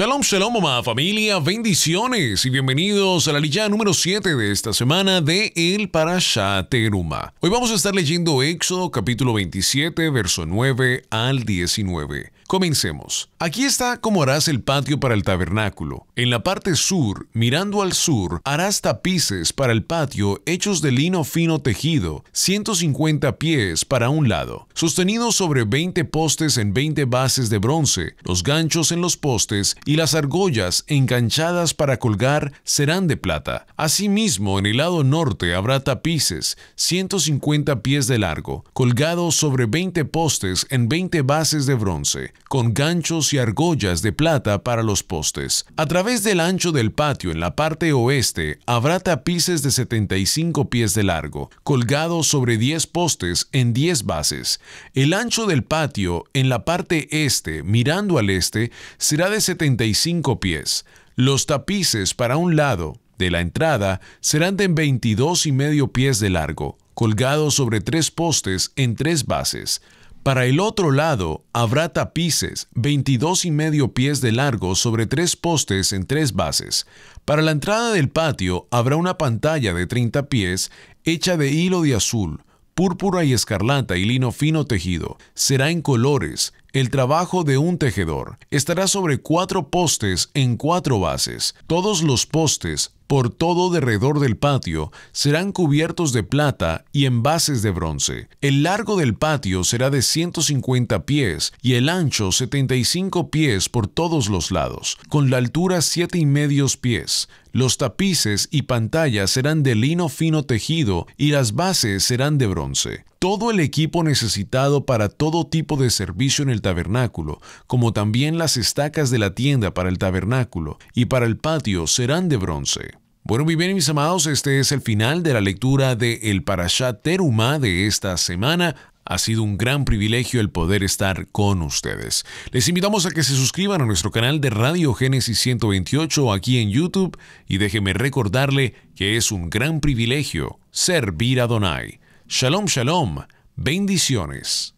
Shalom, shalom, mamá, familia, bendiciones y bienvenidos a la lilla número 7 de esta semana de El Parashateruma. Hoy vamos a estar leyendo Éxodo capítulo 27, verso 9 al 19. Comencemos. Aquí está cómo harás el patio para el tabernáculo. En la parte sur, mirando al sur, harás tapices para el patio hechos de lino fino tejido, 150 pies para un lado, sostenidos sobre 20 postes en 20 bases de bronce, los ganchos en los postes y las argollas enganchadas para colgar serán de plata. Asimismo, en el lado norte habrá tapices, 150 pies de largo, colgados sobre 20 postes en 20 bases de bronce, con ganchos y argollas de plata para los postes. A través del ancho del patio en la parte oeste habrá tapices de 75 pies de largo, colgados sobre 10 postes en 10 bases. El ancho del patio en la parte este, mirando al este, será de 75 pies. Los tapices para un lado de la entrada serán de 22 y medio pies de largo, colgados sobre tres postes en tres bases. Para el otro lado habrá tapices 22 y medio pies de largo sobre tres postes en tres bases. Para la entrada del patio habrá una pantalla de 30 pies hecha de hilo de azul, púrpura y escarlata y lino fino tejido. Será en colores, el trabajo de un tejedor estará sobre cuatro postes en cuatro bases. Todos los postes, por todo derredor del patio, serán cubiertos de plata y en bases de bronce. El largo del patio será de 150 pies y el ancho 75 pies por todos los lados, con la altura 7 y medios pies. Los tapices y pantallas serán de lino fino tejido y las bases serán de bronce todo el equipo necesitado para todo tipo de servicio en el tabernáculo, como también las estacas de la tienda para el tabernáculo y para el patio serán de bronce. Bueno, muy bien, mis amados, este es el final de la lectura de El Parashat Terumá de esta semana. Ha sido un gran privilegio el poder estar con ustedes. Les invitamos a que se suscriban a nuestro canal de Radio Génesis 128 aquí en YouTube y déjenme recordarle que es un gran privilegio servir a Donai. Shalom, shalom. Bendiciones.